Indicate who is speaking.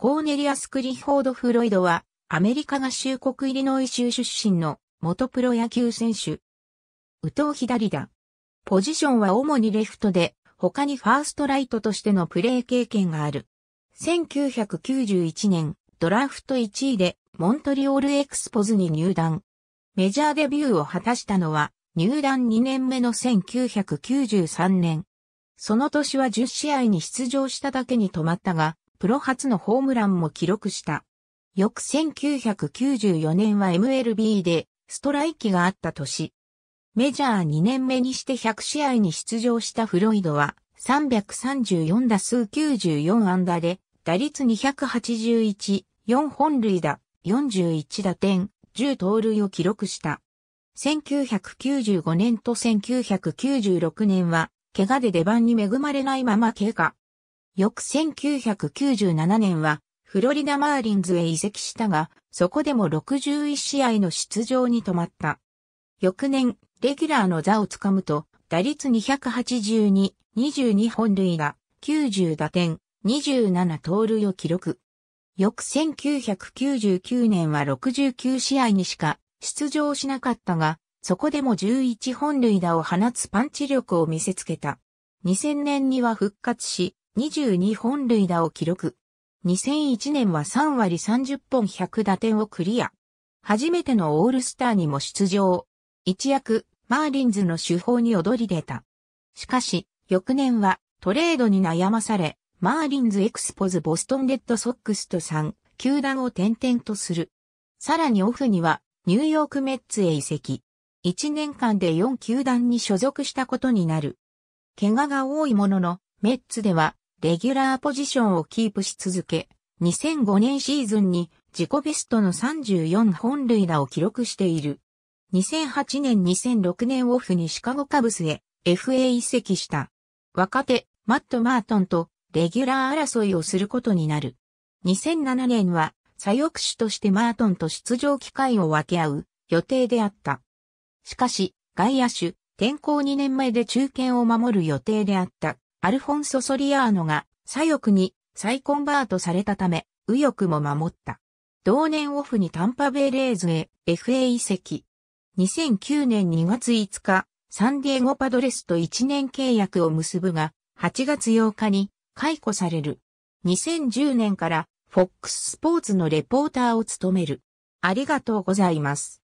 Speaker 1: コーネリアス・クリフォード・フロイドは、アメリカ合衆国イリノイ州出身の元プロ野球選手。右投左打。ポジションは主にレフトで、他にファーストライトとしてのプレー経験がある。1991年、ドラフト1位で、モントリオールエクスポズに入団。メジャーデビューを果たしたのは、入団2年目の1993年。その年は10試合に出場しただけに止まったが、プロ初のホームランも記録した。翌1994年は MLB でストライキがあった年。メジャー2年目にして100試合に出場したフロイドは334打数94安打で打率281、4本塁打、41打点、10盗塁を記録した。1995年と1996年は怪我で出番に恵まれないまま経過。翌1997年は、フロリダマーリンズへ移籍したが、そこでも61試合の出場に止まった。翌年、レギュラーの座をつかむと、打率282、22本塁打、90打点、27盗塁を記録。翌1999年は69試合にしか出場しなかったが、そこでも11本塁打を放つパンチ力を見せつけた。2000年には復活し、22本塁打を記録。2001年は3割30本100打点をクリア。初めてのオールスターにも出場。一躍、マーリンズの手法に躍り出た。しかし、翌年はトレードに悩まされ、マーリンズエクスポズボストンレッドソックスと3、球団を転々とする。さらにオフには、ニューヨークメッツへ移籍。1年間で4球団に所属したことになる。怪我が多いものの、メッツではレギュラーポジションをキープし続け、2005年シーズンに自己ベストの34本塁打を記録している。2008年2006年オフにシカゴカブスへ FA 移籍した。若手、マット・マートンとレギュラー争いをすることになる。2007年は左翼手としてマートンと出場機会を分け合う予定であった。しかし、外野手、転校2年前で中堅を守る予定であった。アルフォンソ・ソリアーノが左翼に再コンバートされたため、右翼も守った。同年オフにタンパベイレーズへ FA 移籍。2009年2月5日、サンディエゴパドレスと1年契約を結ぶが、8月8日に解雇される。2010年から FOX スポーツのレポーターを務める。ありがとうございます。